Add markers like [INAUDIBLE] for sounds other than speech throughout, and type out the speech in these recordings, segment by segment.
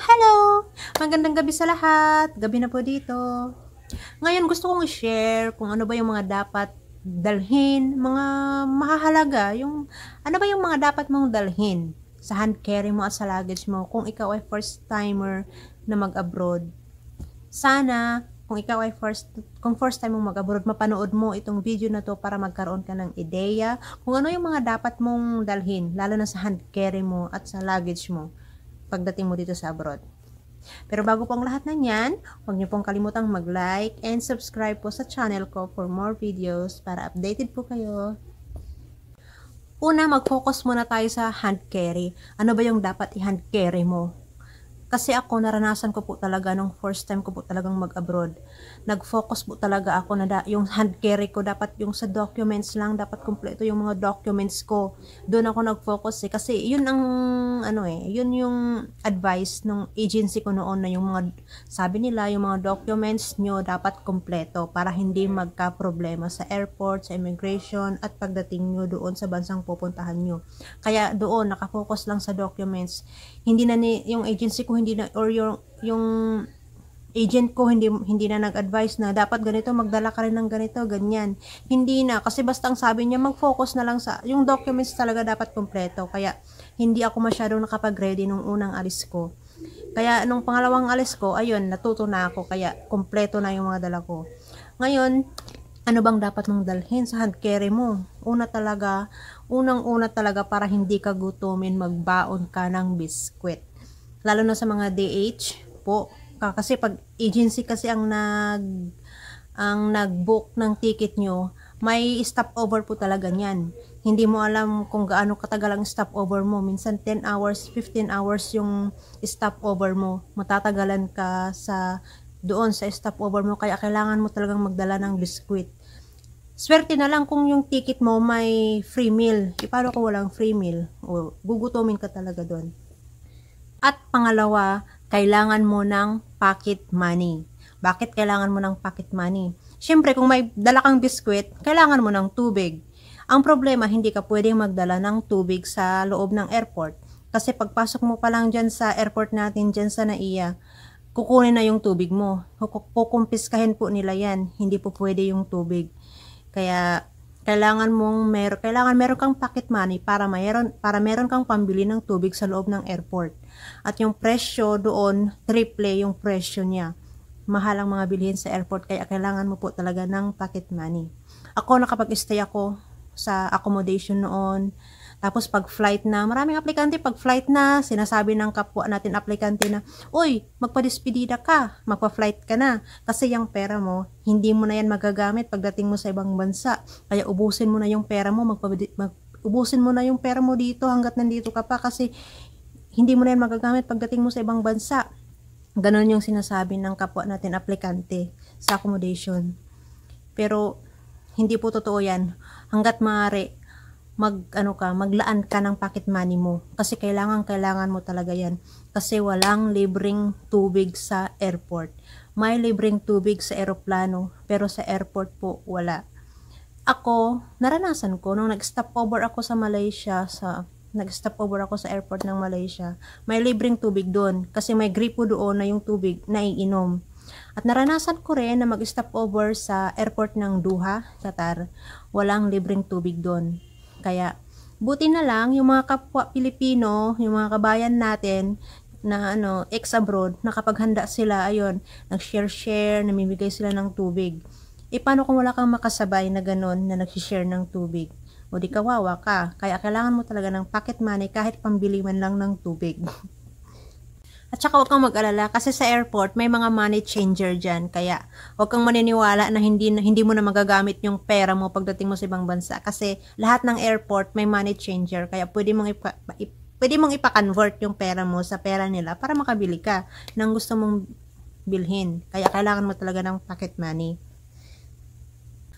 Hello! Magandang gabi sa lahat. Gabi na po dito. Ngayon gusto kong i-share kung ano ba yung mga dapat dalhin, mga mahahalaga, yung ano ba yung mga dapat mong dalhin sa hand carry mo at sa luggage mo kung ikaw ay first timer na mag-abroad. Sana kung ikaw ay first kung first time mong mag-abroad, mapanood mo itong video na to para magkaroon ka ng ideya kung ano yung mga dapat mong dalhin lalo na sa hand carry mo at sa luggage mo pagdating mo dito sa abroad. Pero bago po ang lahat ng yan, huwag niyo pong kalimutang mag-like and subscribe po sa channel ko for more videos para updated po kayo. Una, mag-focus muna tayo sa hand carry. Ano ba yung dapat i-hand carry mo? Kasi ako, naranasan ko po talaga nung first time ko po talagang mag-abroad. Nag-focus po talaga ako na yung hand carry ko, dapat yung sa documents lang, dapat kumpleto yung mga documents ko. Doon ako nag-focus eh. Kasi yun ang, ano eh, yun yung advice ng agency ko noon na yung mga, sabi nila, yung mga documents nyo dapat kumpleto para hindi magka-problema sa airport, sa immigration, at pagdating nyo doon sa bansang pupuntahan nyo. Kaya doon, nakafocus lang sa documents. Hindi na ni, yung agency ko hindi na or yung yung agent ko hindi hindi na nag-advise na dapat ganito magdala ka rin ng ganito ganyan hindi na kasi basta ang sabi niya mag-focus na lang sa yung documents talaga dapat kumpleto kaya hindi ako masyadong nakapag-ready nung unang alis ko kaya nung pangalawang alis ko ayun natuto na ako kaya kumpleto na yung mga dala ko ngayon ano bang dapat mong dalhin sa hand carry mo? Una talaga, unang-una talaga para hindi ka gutumin, magbaon ka ng biskwit lalo na sa mga DH po kasi pag agency kasi ang nag ang nag-book ng ticket nyo may stopover po talaga niyan hindi mo alam kung gaano katagal ang stopover mo minsan 10 hours 15 hours yung stopover mo matatagalan ka sa doon sa stopover mo kaya kailangan mo talagang magdala ng biskwit Swerte na lang kung yung ticket mo may free meal. E paano kung walang free meal? O, gugutomin ka talaga doon. At pangalawa, kailangan mo ng pocket money. Bakit kailangan mo ng pocket money? Siyempre, kung may dala kang biskwit, kailangan mo ng tubig. Ang problema, hindi ka pwedeng magdala ng tubig sa loob ng airport. Kasi pagpasok mo pa lang dyan sa airport natin, dyan sa NAIA, kukunin na yung tubig mo. Kukumpiskahin po nila yan. Hindi po pwede yung tubig. Kaya kailangan mong mer kailangan meron kang pocket money para meron para meron kang pambili ng tubig sa loob ng airport. At yung presyo doon, triple yung presyo niya. Mahal ang mga bilhin sa airport kaya kailangan mo po talaga ng pocket money. Ako nakapag-stay ako sa accommodation noon tapos pag flight na, maraming aplikante pag flight na, sinasabi ng kapwa natin aplikante na, "Uy, magpa-despedida ka, magpa-flight ka na kasi yung pera mo, hindi mo na yan magagamit pagdating mo sa ibang bansa. Kaya ubusin mo na yung pera mo, magpa mag ubusin mo na yung pera mo dito hanggat nandito ka pa kasi hindi mo na yan magagamit pagdating mo sa ibang bansa." Ganon yung sinasabi ng kapwa natin aplikante sa accommodation. Pero hindi po totoo 'yan. Hanggat maaari, mag ano ka, maglaan ka ng pocket money mo kasi kailangan kailangan mo talaga 'yan kasi walang libreng tubig sa airport. May libreng tubig sa eroplano pero sa airport po wala. Ako, naranasan ko nung nag-stopover ako sa Malaysia sa nag-stopover ako sa airport ng Malaysia, may libreng tubig doon kasi may gripo doon na yung tubig na iinom. At naranasan ko rin na mag-stopover sa airport ng Doha, Qatar. Walang libreng tubig doon. Kaya, buti na lang yung mga kapwa Pilipino, yung mga kabayan natin, na ano, ex abroad, nakapaghanda sila, ayun, nag-share-share, namimigay sila ng tubig. E paano kung wala kang makasabay na ganun na nag-share ng tubig? O di kawawa ka, kaya kailangan mo talaga ng pocket money kahit pambili lang ng tubig. [LAUGHS] At saka huwag kang mag-alala kasi sa airport may mga money changer dyan. Kaya huwag kang maniniwala na hindi, hindi mo na magagamit yung pera mo pagdating mo sa ibang bansa. Kasi lahat ng airport may money changer. Kaya pwede mong, ipa, ip, pwede mong ipa-convert yung pera mo sa pera nila para makabili ka ng gusto mong bilhin. Kaya kailangan mo talaga ng pocket money.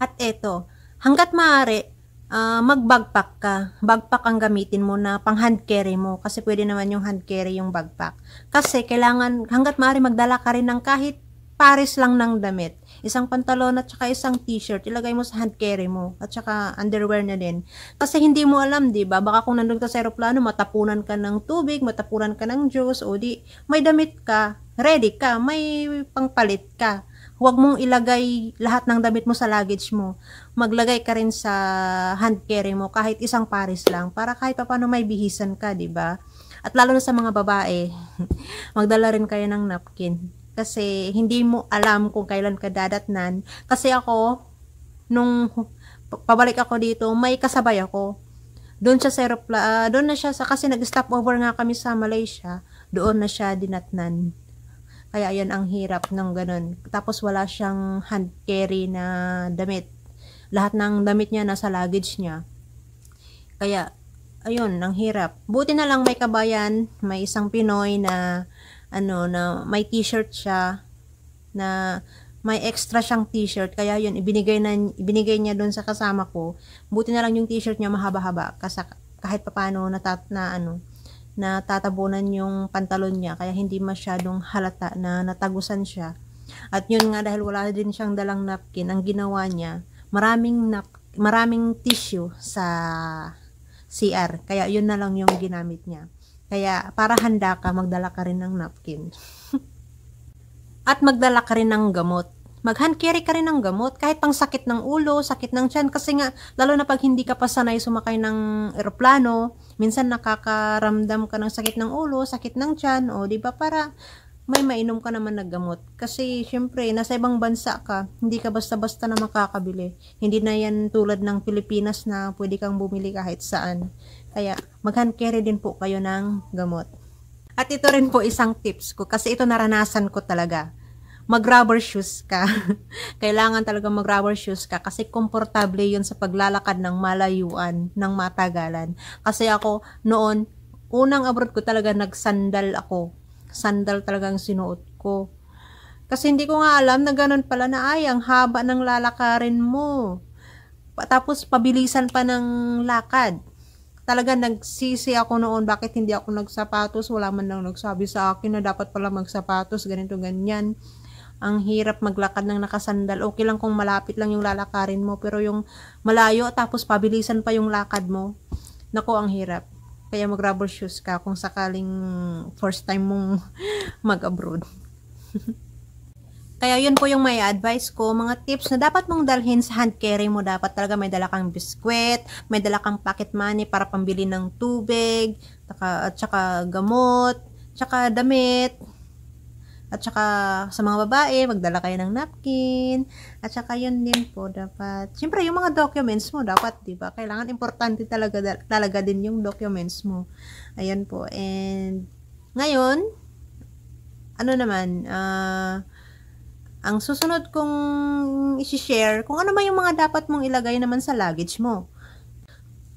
At eto, hanggat maaari, uh, ah, mag-backpack ka. Bagpak ang gamitin mo na pang hand carry mo kasi pwede naman yung hand carry yung backpack. Kasi kailangan hangga't maaari magdala ka rin ng kahit pares lang ng damit Isang pantalon at saka isang t-shirt, ilagay mo sa hand carry mo at saka underwear na din. Kasi hindi mo alam, 'di ba? Baka kung nandun ka sa eroplano, matapunan ka ng tubig, matapunan ka ng juice o di may damit ka, ready ka, may pangpalit ka. Huwag mong ilagay lahat ng damit mo sa luggage mo. Maglagay ka rin sa hand carry mo kahit isang pares lang para kahit paano may bihisan ka, 'di ba? At lalo na sa mga babae, [LAUGHS] magdala rin kayo ng napkin kasi hindi mo alam kung kailan ka dadatnan. Kasi ako, nung pabalik ako dito, may kasabay ako. Doon siya sa aeropla, uh, doon na siya sa, kasi nag-stop over nga kami sa Malaysia, doon na siya dinatnan. Kaya yan ang hirap ng ganun. Tapos wala siyang hand carry na damit. Lahat ng damit niya nasa luggage niya. Kaya, ayun, ang hirap. Buti na lang may kabayan, may isang Pinoy na ano, na may t-shirt siya, na may extra siyang t-shirt kaya yun ibinigay na ibinigay niya doon sa kasama ko buti na lang yung t-shirt niya mahaba-haba kasi kahit papaano natat na ano natatabunan yung pantalon niya kaya hindi masyadong halata na natagusan siya at yun nga dahil wala din siyang dalang napkin ang ginawa niya maraming nap maraming tissue sa CR kaya yun na lang yung ginamit niya kaya para handa ka, magdala ka rin ng napkin. [LAUGHS] At magdala ka rin ng gamot. Mag-hand carry ka rin ng gamot kahit pang sakit ng ulo, sakit ng tiyan. Kasi nga, lalo na pag hindi ka pa sanay sumakay ng eroplano, minsan nakakaramdam ka ng sakit ng ulo, sakit ng tiyan, o di ba para may mainom ka naman na gamot. Kasi, syempre, nasa ibang bansa ka, hindi ka basta-basta na makakabili. Hindi na yan tulad ng Pilipinas na pwede kang bumili kahit saan. Kaya, mag-hand din po kayo ng gamot. At ito rin po isang tips ko, kasi ito naranasan ko talaga. Mag-rubber shoes ka. [LAUGHS] Kailangan talaga mag-rubber shoes ka kasi komportable yun sa paglalakad ng malayuan, ng matagalan. Kasi ako, noon, unang abroad ko talaga nagsandal ako sandal talagang sinuot ko. Kasi hindi ko nga alam na ganun pala na ay, ang haba ng lalakarin mo. Tapos pabilisan pa ng lakad. Talaga nagsisi ako noon, bakit hindi ako nagsapatos? Wala man lang nagsabi sa akin na dapat pala magsapatos, ganito, ganyan. Ang hirap maglakad ng nakasandal. Okay lang kung malapit lang yung lalakarin mo, pero yung malayo tapos pabilisan pa yung lakad mo, nako ang hirap kaya mag rubber shoes ka kung sakaling first time mong [LAUGHS] mag-abroad. [LAUGHS] kaya yun po yung may advice ko, mga tips na dapat mong dalhin sa hand carry mo. Dapat talaga may dala kang biskwit, may dala kang pocket money para pambili ng tubig, at saka gamot, tsaka damit, at saka sa mga babae, magdala kayo ng napkin. At saka yun din po dapat. Siyempre, yung mga documents mo dapat, 'di ba? Kailangan importante talaga talaga din yung documents mo. Ayan po. And ngayon, ano naman, ah uh, ang susunod kong i-share, kung ano ba yung mga dapat mong ilagay naman sa luggage mo.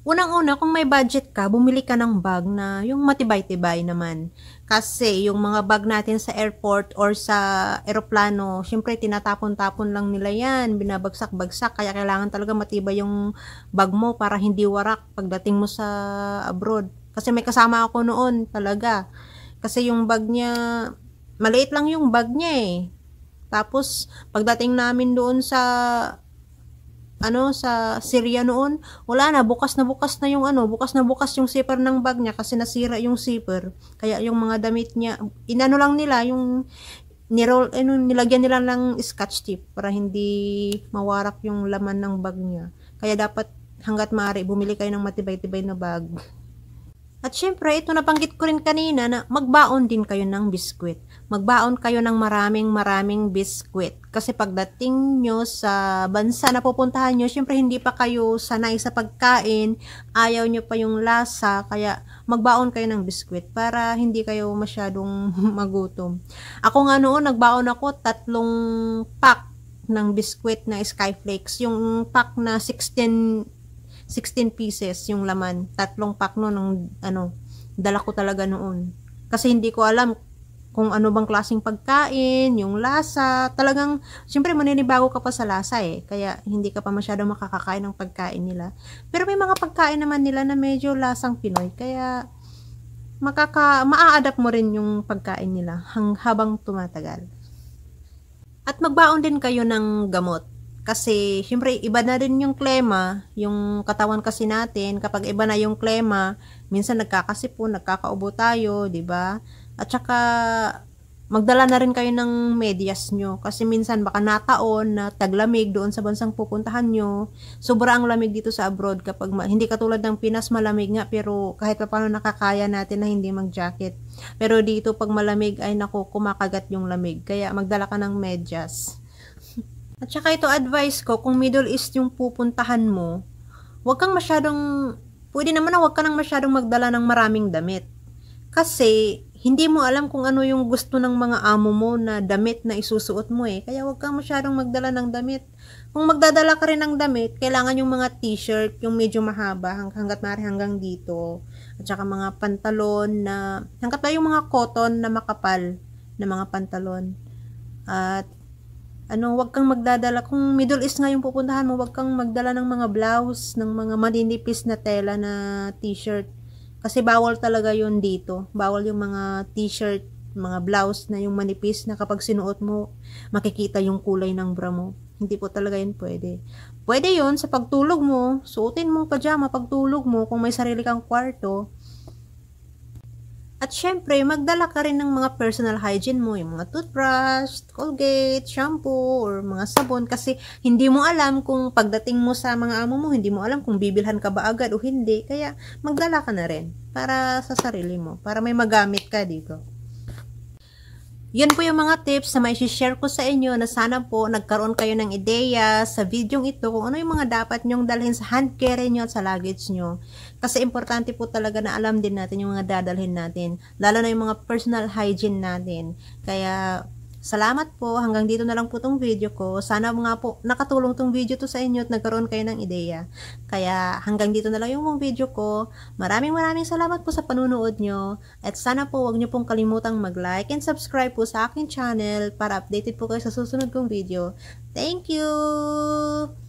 Unang-una, kung may budget ka, bumili ka ng bag na yung matibay-tibay naman. Kasi yung mga bag natin sa airport or sa eroplano, syempre tinatapon-tapon lang nila yan, binabagsak-bagsak. Kaya kailangan talaga matibay yung bag mo para hindi warak pagdating mo sa abroad. Kasi may kasama ako noon talaga. Kasi yung bag niya, maliit lang yung bag niya eh. Tapos, pagdating namin doon sa ano sa Syria noon, wala na bukas na bukas na yung ano, bukas na bukas yung zipper ng bag niya kasi nasira yung zipper. Kaya yung mga damit niya, inano lang nila yung niroll ano nilagyan nila lang scotch tape para hindi mawarak yung laman ng bag niya. Kaya dapat hangga't maaari bumili kayo ng matibay-tibay na bag. [LAUGHS] At syempre, ito nabanggit ko rin kanina na magbaon din kayo ng biskwit. Magbaon kayo ng maraming maraming biskwit. Kasi pagdating nyo sa bansa na pupuntahan nyo, syempre hindi pa kayo sanay sa pagkain, ayaw nyo pa yung lasa, kaya magbaon kayo ng biskwit para hindi kayo masyadong [LAUGHS] magutom. Ako nga noon, nagbaon ako tatlong pack ng biskwit na Skyflakes. Yung pack na 16 16 pieces yung laman. Tatlong pack no ng ano, dala ko talaga noon. Kasi hindi ko alam kung ano bang klasing pagkain, yung lasa, talagang, syempre maninibago ka pa sa lasa eh, kaya hindi ka pa masyado makakakain ng pagkain nila. Pero may mga pagkain naman nila na medyo lasang Pinoy, kaya makaka, maa-adapt mo rin yung pagkain nila hang, habang tumatagal. At magbaon din kayo ng gamot kasi, syempre, iba na rin yung klema. Yung katawan kasi natin, kapag iba na yung klema, minsan nagkakasipon, nagkakaubo tayo, ba diba? At saka, magdala na rin kayo ng medias nyo. Kasi minsan, baka nataon na taglamig doon sa bansang pupuntahan nyo. Sobra ang lamig dito sa abroad kapag, hindi katulad ng Pinas, malamig nga, pero kahit pa paano nakakaya natin na hindi mag-jacket. Pero dito, pag malamig, ay nako, kumakagat yung lamig. Kaya, magdala ka ng medias at saka ito advice ko, kung Middle East yung pupuntahan mo, huwag kang masyadong, pwede naman na huwag ka nang masyadong magdala ng maraming damit. Kasi, hindi mo alam kung ano yung gusto ng mga amo mo na damit na isusuot mo eh. Kaya huwag kang masyadong magdala ng damit. Kung magdadala ka rin ng damit, kailangan yung mga t-shirt, yung medyo mahaba, hang, hanggat maaari hanggang dito. At saka mga pantalon na, hanggat na yung mga cotton na makapal na mga pantalon. At ano, wag kang magdadala. Kung Middle East nga yung pupuntahan mo, wag kang magdala ng mga blouse, ng mga maninipis na tela na t-shirt. Kasi bawal talaga yun dito. Bawal yung mga t-shirt, mga blouse na yung manipis na kapag sinuot mo, makikita yung kulay ng bra mo. Hindi po talaga yun pwede. Pwede yun sa pagtulog mo. Suotin mong pajama pagtulog mo kung may sarili kang kwarto. At syempre, magdala ka rin ng mga personal hygiene mo, yung mga toothbrush, Colgate, shampoo, or mga sabon kasi hindi mo alam kung pagdating mo sa mga amo mo, hindi mo alam kung bibilhan ka ba agad o hindi. Kaya magdala ka na rin para sa sarili mo, para may magamit ka dito. Yun po yung mga tips na may share ko sa inyo na sana po nagkaroon kayo ng ideya sa video ito kung ano yung mga dapat nyong dalhin sa hand carry nyo at sa luggage nyo. Kasi importante po talaga na alam din natin yung mga dadalhin natin. Lalo na yung mga personal hygiene natin. Kaya Salamat po. Hanggang dito na lang po tong video ko. Sana mga po nakatulong tong video to sa inyo at nagkaroon kayo ng ideya. Kaya hanggang dito na lang yung video ko. Maraming maraming salamat po sa panunood nyo. At sana po wag nyo pong kalimutang mag-like and subscribe po sa akin channel para updated po kayo sa susunod kong video. Thank you!